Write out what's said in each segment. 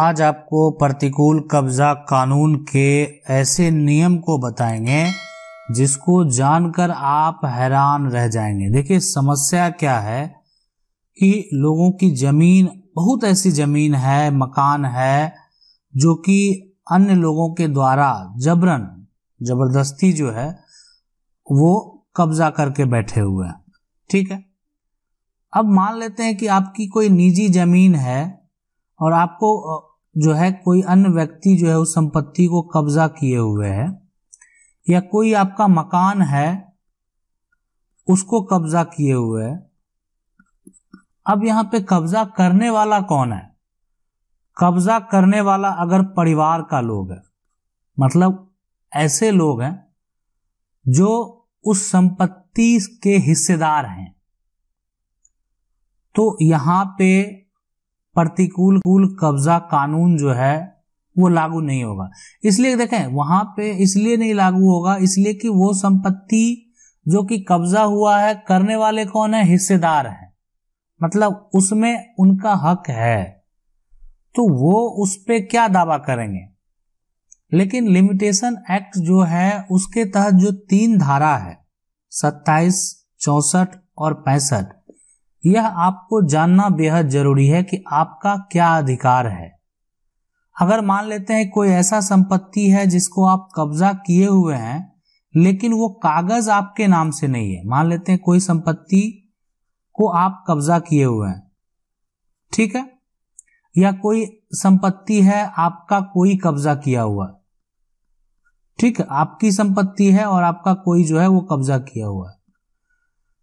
आज आपको प्रतिकूल कब्जा कानून के ऐसे नियम को बताएंगे जिसको जानकर आप हैरान रह जाएंगे देखिए समस्या क्या है कि लोगों की जमीन बहुत ऐसी जमीन है मकान है जो कि अन्य लोगों के द्वारा जबरन जबरदस्ती जो है वो कब्जा करके बैठे हुए हैं ठीक है अब मान लेते हैं कि आपकी कोई निजी जमीन है और आपको जो है कोई अन्य व्यक्ति जो है उस संपत्ति को कब्जा किए हुए है या कोई आपका मकान है उसको कब्जा किए हुए है अब यहां पे कब्जा करने वाला कौन है कब्जा करने वाला अगर परिवार का लोग है मतलब ऐसे लोग हैं जो उस संपत्ति के हिस्सेदार हैं तो यहां पे प्रतिकूल कुल कब्जा कानून जो है वो लागू नहीं होगा इसलिए देखें वहां पे इसलिए नहीं लागू होगा इसलिए कि वो संपत्ति जो कि कब्जा हुआ है करने वाले कौन है हिस्सेदार है मतलब उसमें उनका हक है तो वो उस पर क्या दावा करेंगे लेकिन लिमिटेशन एक्ट जो है उसके तहत जो तीन धारा है सत्ताईस चौसठ और पैंसठ यह आपको जानना बेहद जरूरी है कि आपका क्या अधिकार है अगर मान लेते हैं कोई ऐसा संपत्ति है जिसको आप कब्जा किए हुए हैं लेकिन वो कागज आपके नाम से नहीं है मान लेते हैं कोई संपत्ति को आप कब्जा किए हुए हैं ठीक है या कोई संपत्ति है आपका कोई कब्जा किया हुआ ठीक है आपकी संपत्ति है और आपका कोई जो है वो कब्जा किया हुआ है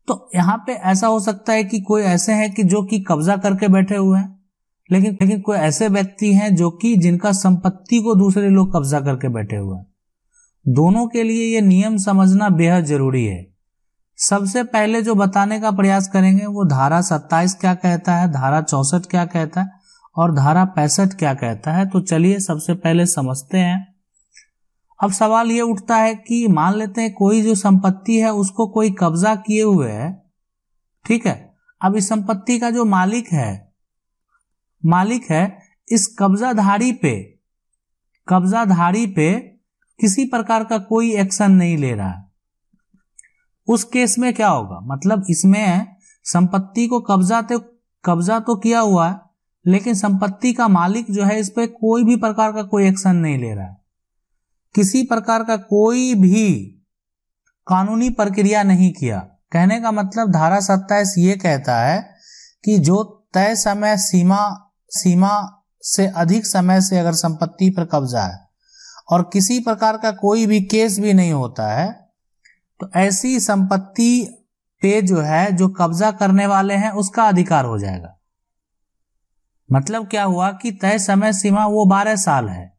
तो यहाँ पे ऐसा हो सकता है कि कोई ऐसे हैं कि जो कि कब्जा करके बैठे हुए हैं लेकिन लेकिन कोई ऐसे व्यक्ति हैं जो कि जिनका संपत्ति को दूसरे लोग कब्जा करके बैठे हुए हैं दोनों के लिए ये नियम समझना बेहद जरूरी है सबसे पहले जो बताने का प्रयास करेंगे वो धारा सत्ताईस क्या कहता है धारा चौसठ क्या कहता है और धारा पैंसठ क्या कहता है तो चलिए सबसे पहले समझते हैं अब सवाल ये उठता है कि मान लेते हैं कोई जो संपत्ति है उसको कोई कब्जा किए हुए है ठीक है अब इस संपत्ति का जो मालिक है मालिक है इस कब्जाधारी पे कब्जाधारी पे किसी प्रकार का कोई एक्शन नहीं ले रहा है उस केस में क्या होगा मतलब इसमें संपत्ति को कब्जा तो कब्जा तो किया हुआ है लेकिन संपत्ति का मालिक जो है इस पर कोई भी प्रकार का कोई एक्शन नहीं ले रहा है किसी प्रकार का कोई भी कानूनी प्रक्रिया नहीं किया कहने का मतलब धारा सत्ताईस ये कहता है कि जो तय समय सीमा सीमा से अधिक समय से अगर संपत्ति पर कब्जा है और किसी प्रकार का कोई भी केस भी नहीं होता है तो ऐसी संपत्ति पे जो है जो कब्जा करने वाले हैं उसका अधिकार हो जाएगा मतलब क्या हुआ कि तय समय सीमा वो बारह साल है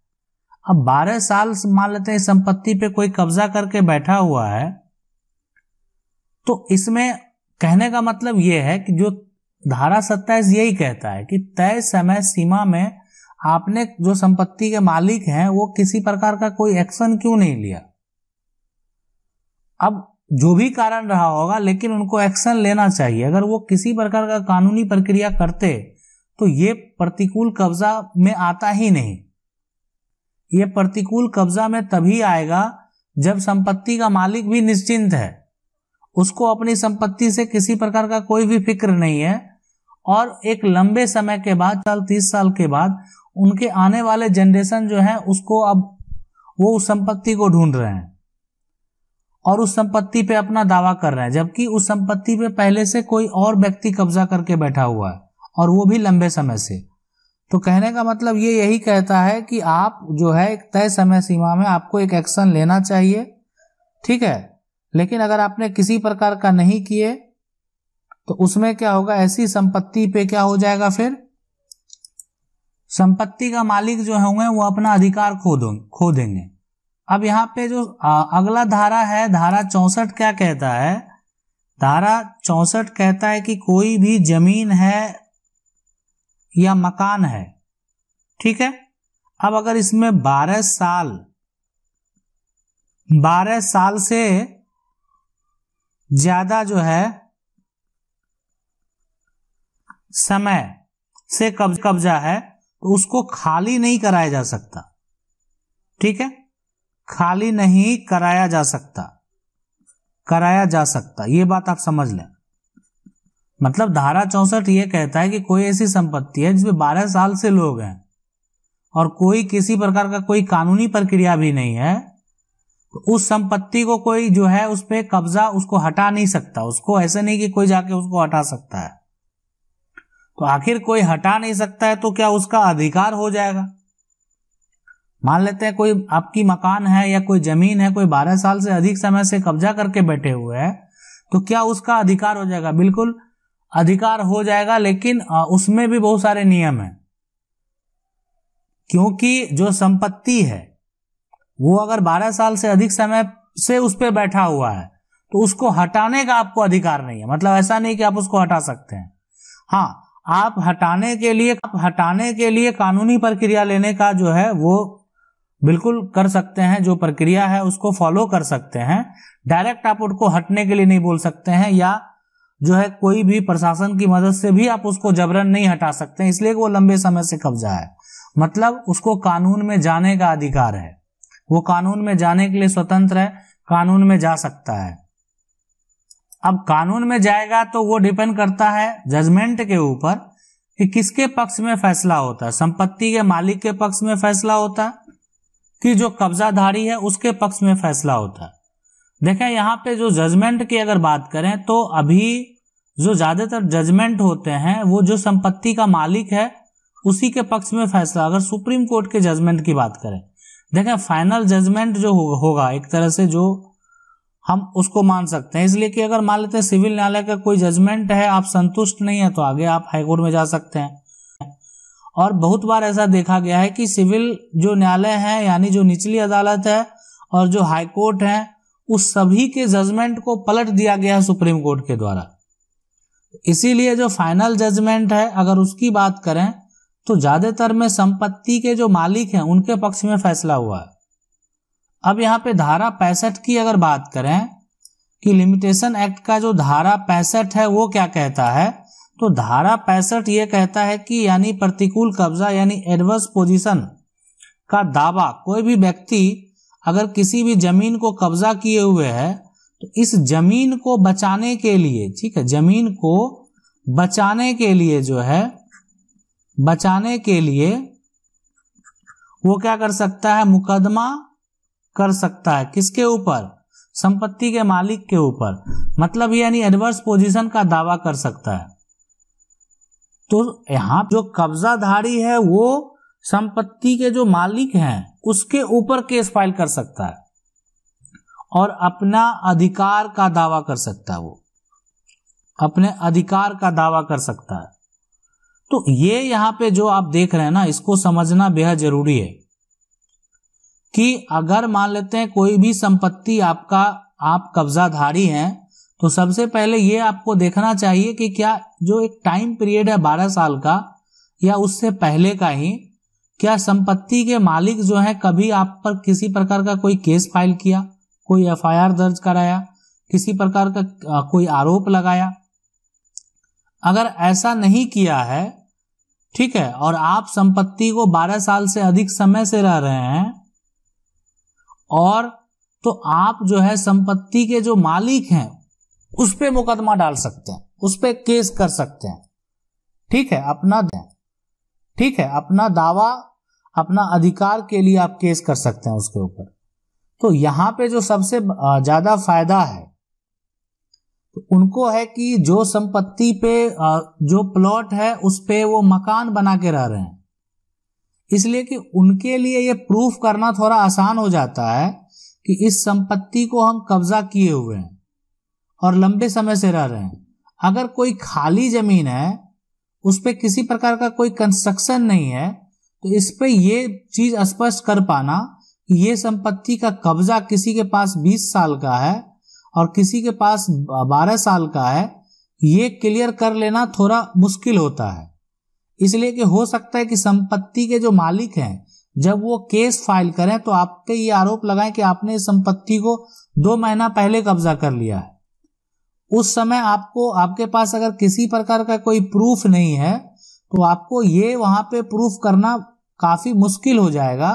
अब बारह साल मान लेते हैं संपत्ति पे कोई कब्जा करके बैठा हुआ है तो इसमें कहने का मतलब यह है कि जो धारा सत्ताईस यही कहता है कि तय समय सीमा में आपने जो संपत्ति के मालिक हैं वो किसी प्रकार का कोई एक्शन क्यों नहीं लिया अब जो भी कारण रहा होगा लेकिन उनको एक्शन लेना चाहिए अगर वो किसी प्रकार का कानूनी प्रक्रिया करते तो ये प्रतिकूल कब्जा में आता ही नहीं ये प्रतिकूल कब्जा में तभी आएगा जब संपत्ति का मालिक भी निश्चिंत है उसको अपनी संपत्ति से किसी प्रकार का कोई भी फिक्र नहीं है और एक लंबे समय के बाद साल तीस साल के बाद उनके आने वाले जनरेशन जो है उसको अब वो उस संपत्ति को ढूंढ रहे हैं और उस संपत्ति पे अपना दावा कर रहे हैं जबकि उस संपत्ति पे पहले से कोई और व्यक्ति कब्जा करके बैठा हुआ है और वो भी लंबे समय से तो कहने का मतलब ये यही कहता है कि आप जो है एक तय समय सीमा में आपको एक एक्शन लेना चाहिए ठीक है लेकिन अगर आपने किसी प्रकार का नहीं किए तो उसमें क्या होगा ऐसी संपत्ति पे क्या हो जाएगा फिर संपत्ति का मालिक जो होंगे वो अपना अधिकार खो दो खो देंगे अब यहाँ पे जो अगला धारा है धारा चौसठ क्या कहता है धारा चौसठ कहता है कि कोई भी जमीन है या मकान है ठीक है अब अगर इसमें बारह साल बारह साल से ज्यादा जो है समय से कब्ज कब्जा है तो उसको खाली नहीं कराया जा सकता ठीक है खाली नहीं कराया जा सकता कराया जा सकता ये बात आप समझ लें मतलब धारा चौसठ ये कहता है कि कोई ऐसी संपत्ति है जिसमें बारह साल से लोग हैं और कोई किसी प्रकार का कोई कानूनी प्रक्रिया भी नहीं है तो उस संपत्ति को कोई जो है उस पर कब्जा उसको हटा नहीं सकता उसको ऐसे नहीं कि कोई जाके उसको हटा सकता है तो आखिर कोई हटा नहीं सकता है तो क्या उसका अधिकार हो जाएगा मान लेते हैं कोई आपकी मकान है या कोई जमीन है कोई बारह साल से अधिक समय से कब्जा करके बैठे हुए है तो क्या उसका अधिकार हो जाएगा बिल्कुल अधिकार हो जाएगा लेकिन उसमें भी बहुत सारे नियम हैं क्योंकि जो संपत्ति है वो अगर 12 साल से अधिक समय से उस पर बैठा हुआ है तो उसको हटाने का आपको अधिकार नहीं है मतलब ऐसा नहीं कि आप उसको हटा सकते हैं हाँ आप हटाने के लिए आप हटाने के लिए कानूनी प्रक्रिया लेने का जो है वो बिल्कुल कर सकते हैं जो प्रक्रिया है उसको फॉलो कर सकते हैं डायरेक्ट आप उनको हटने के लिए नहीं बोल सकते हैं या जो है कोई भी प्रशासन की मदद से भी आप उसको जबरन नहीं हटा सकते इसलिए वो लंबे समय से कब्जा है मतलब उसको कानून में जाने का अधिकार है वो कानून में जाने के लिए स्वतंत्र है कानून में जा सकता है अब कानून में जाएगा तो वो डिपेंड करता है जजमेंट के ऊपर कि किसके पक्ष में फैसला होता है संपत्ति के मालिक के पक्ष में फैसला होता है कि जो कब्जाधारी है उसके पक्ष में फैसला होता है देखें यहाँ पे जो जजमेंट की अगर बात करें तो अभी जो ज्यादातर जजमेंट होते हैं वो जो संपत्ति का मालिक है उसी के पक्ष में फैसला अगर सुप्रीम कोर्ट के जजमेंट की बात करें देखें फाइनल जजमेंट जो होगा एक तरह से जो हम उसको मान सकते हैं इसलिए कि अगर मान लेते हैं सिविल न्यायालय का कोई जजमेंट है आप संतुष्ट नहीं है तो आगे आप हाईकोर्ट में जा सकते हैं और बहुत बार ऐसा देखा गया है कि सिविल जो न्यायालय है यानी जो निचली अदालत है और जो हाईकोर्ट है उस सभी के जजमेंट को पलट दिया गया है सुप्रीम कोर्ट के द्वारा इसीलिए जो फाइनल जजमेंट है अगर उसकी बात करें तो ज्यादातर में संपत्ति के जो मालिक हैं उनके पक्ष में फैसला हुआ है अब यहां पे धारा पैंसठ की अगर बात करें कि लिमिटेशन एक्ट का जो धारा पैंसठ है वो क्या कहता है तो धारा पैंसठ ये कहता है कि यानी प्रतिकूल कब्जा यानी एडवर्स पोजिशन का दावा कोई भी व्यक्ति अगर किसी भी जमीन को कब्जा किए हुए है तो इस जमीन को बचाने के लिए ठीक है जमीन को बचाने के लिए जो है बचाने के लिए वो क्या कर सकता है मुकदमा कर सकता है किसके ऊपर संपत्ति के मालिक के ऊपर मतलब यानी एडवर्स पोजीशन का दावा कर सकता है तो यहां जो कब्जाधारी है वो संपत्ति के जो मालिक हैं उसके ऊपर केस फाइल कर सकता है और अपना अधिकार का दावा कर सकता है वो अपने अधिकार का दावा कर सकता है तो ये यहां पे जो आप देख रहे हैं ना इसको समझना बेहद जरूरी है कि अगर मान लेते हैं कोई भी संपत्ति आपका आप कब्जाधारी हैं तो सबसे पहले ये आपको देखना चाहिए कि क्या जो एक टाइम पीरियड है बारह साल का या उससे पहले का ही क्या संपत्ति के मालिक जो है कभी आप पर किसी प्रकार का कोई केस फाइल किया कोई एफ दर्ज कराया किसी प्रकार का कोई आरोप लगाया अगर ऐसा नहीं किया है ठीक है और आप संपत्ति को 12 साल से अधिक समय से रह रहे हैं और तो आप जो है संपत्ति के जो मालिक हैं उस पर मुकदमा डाल सकते हैं उस पर केस कर सकते हैं ठीक है अपना दें ठीक है अपना दावा अपना अधिकार के लिए आप केस कर सकते हैं उसके ऊपर तो यहां पे जो सबसे ज्यादा फायदा है तो उनको है कि जो संपत्ति पे जो प्लॉट है उस पे वो मकान बना के रह रहे हैं इसलिए कि उनके लिए ये प्रूफ करना थोड़ा आसान हो जाता है कि इस संपत्ति को हम कब्जा किए हुए हैं और लंबे समय से रह रहे हैं अगर कोई खाली जमीन है उस पर किसी प्रकार का कोई कंस्ट्रक्शन नहीं है तो इस पर यह चीज स्पष्ट कर पाना कि ये संपत्ति का कब्जा किसी के पास 20 साल का है और किसी के पास 12 साल का है ये क्लियर कर लेना थोड़ा मुश्किल होता है इसलिए कि हो सकता है कि संपत्ति के जो मालिक हैं जब वो केस फाइल करें तो आपके ये आरोप लगाएं कि आपने इस संपत्ति को दो महीना पहले कब्जा कर लिया है उस समय आपको आपके पास अगर किसी प्रकार का कोई प्रूफ नहीं है तो आपको ये वहां पे प्रूफ करना काफी मुश्किल हो जाएगा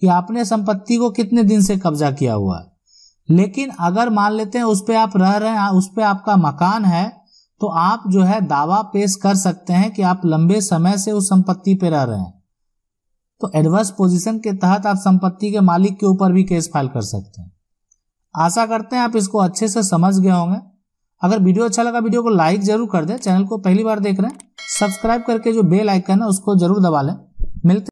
कि आपने संपत्ति को कितने दिन से कब्जा किया हुआ है लेकिन अगर मान लेते हैं उस पर आप रह रहे हैं उस पर आपका मकान है तो आप जो है दावा पेश कर सकते हैं कि आप लंबे समय से उस संपत्ति पे रह रहे हैं तो एडवर्स पोजीशन के तहत आप संपत्ति के मालिक के ऊपर भी केस फाइल कर सकते हैं आशा करते हैं आप इसको अच्छे से समझ गए होंगे अगर वीडियो अच्छा लगा वीडियो को लाइक जरूर कर दें चैनल को पहली बार देख रहे हैं सब्सक्राइब करके जो बेल आइकन है उसको जरूर दबा लें मिलते